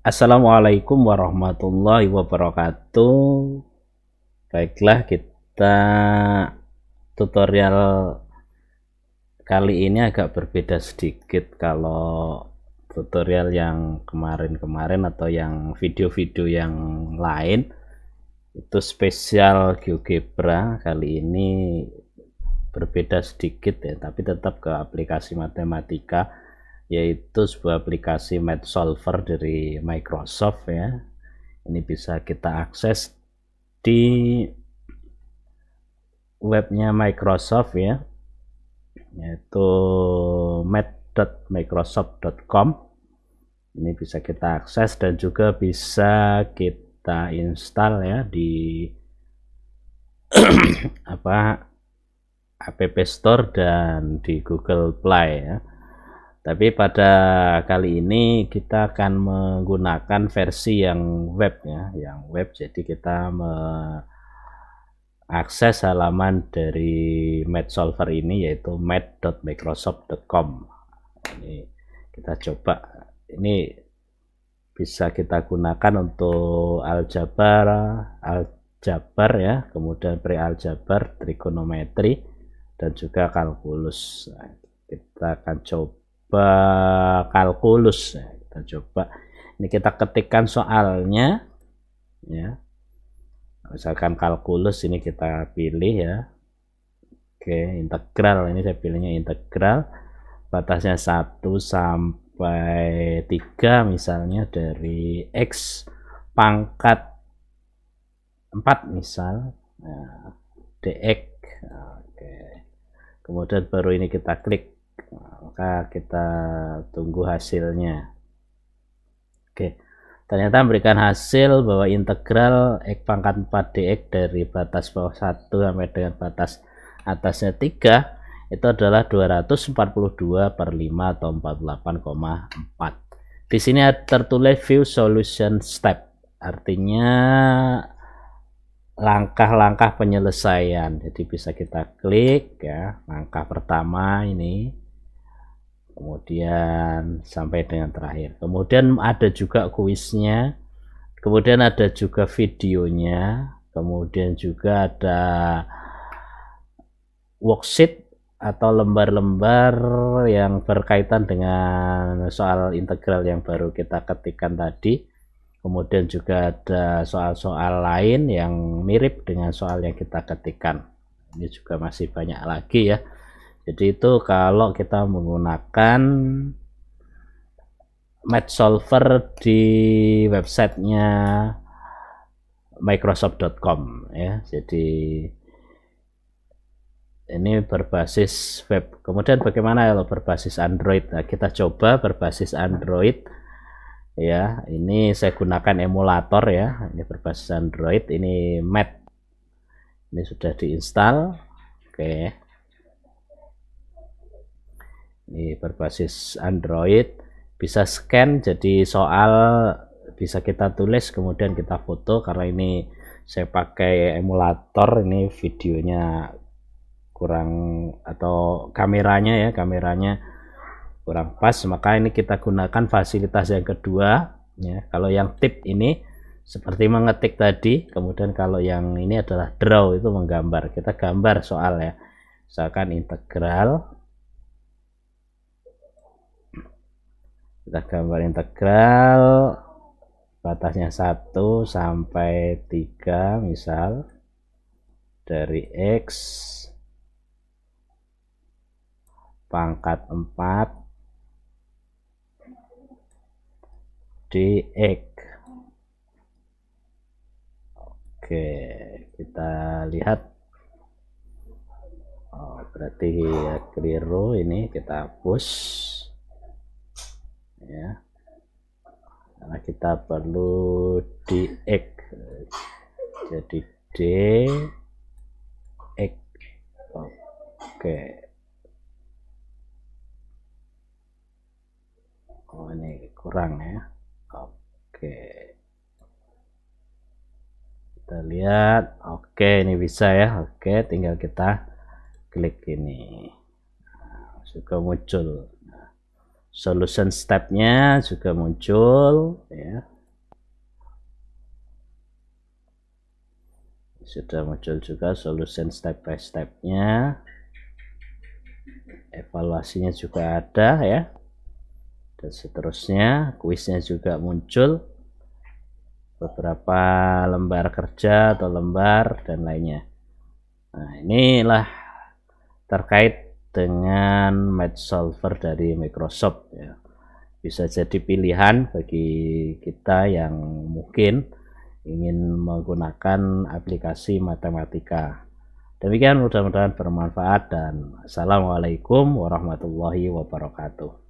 Assalamualaikum warahmatullahi wabarakatuh. Baiklah, kita tutorial kali ini agak berbeda sedikit kalau tutorial yang kemarin-kemarin atau yang video-video yang lain itu spesial GeoGebra kali ini berbeda sedikit ya tapi tetap ke aplikasi matematika yaitu sebuah aplikasi Math Solver dari Microsoft ya. Ini bisa kita akses di webnya Microsoft ya, yaitu math.microsoft.com Ini bisa kita akses dan juga bisa kita install ya di apa App Store dan di Google Play ya tapi pada kali ini kita akan menggunakan versi yang web ya yang web jadi kita mengakses halaman dari medsolver ini yaitu med.microsoft.com ini kita coba ini bisa kita gunakan untuk aljabar aljabar ya kemudian pre aljabar trigonometri dan juga kalkulus kita akan coba coba kalkulus kita coba ini kita ketikkan soalnya ya misalkan kalkulus ini kita pilih ya oke integral ini saya pilihnya integral batasnya 1 sampai 3 misalnya dari X pangkat 4 misal nah, DX oke kemudian baru ini kita klik maka kita tunggu hasilnya oke ternyata memberikan hasil bahwa integral x pangkat 4 dx dari batas bawah 1 sampai dengan batas atasnya 3 itu adalah 242 per 5 atau 48,4 di sini tertulis view solution step artinya langkah-langkah penyelesaian jadi bisa kita klik ya langkah pertama ini kemudian sampai dengan terakhir kemudian ada juga kuisnya kemudian ada juga videonya kemudian juga ada worksheet atau lembar-lembar yang berkaitan dengan soal integral yang baru kita ketikkan tadi kemudian juga ada soal-soal lain yang mirip dengan soal yang kita ketikkan ini juga masih banyak lagi ya jadi itu kalau kita menggunakan match solver di websitenya microsoft.com ya jadi ini berbasis web kemudian bagaimana kalau berbasis Android nah, kita coba berbasis Android ya ini saya gunakan emulator ya ini berbasis Android ini Mac ini sudah diinstal oke okay ini berbasis Android bisa scan jadi soal bisa kita tulis kemudian kita foto karena ini saya pakai emulator ini videonya kurang atau kameranya ya kameranya kurang pas maka ini kita gunakan fasilitas yang kedua ya kalau yang tip ini seperti mengetik tadi kemudian kalau yang ini adalah draw itu menggambar kita gambar soal ya misalkan integral kita gambar integral batasnya 1 sampai 3 misal dari X pangkat 4 dx oke kita lihat oh, berarti keliru ini kita push kita perlu di X jadi d x oke oh ini kurang ya oke kita lihat oke ini bisa ya oke tinggal kita klik ini nah, suka muncul solution stepnya juga muncul ya sudah muncul juga solution step by stepnya evaluasinya juga ada ya dan seterusnya kuisnya juga muncul beberapa lembar kerja atau lembar dan lainnya nah inilah terkait dengan match solver dari Microsoft ya. Bisa jadi pilihan bagi kita yang mungkin ingin menggunakan aplikasi matematika. Demikian mudah-mudahan bermanfaat dan Assalamualaikum warahmatullahi wabarakatuh.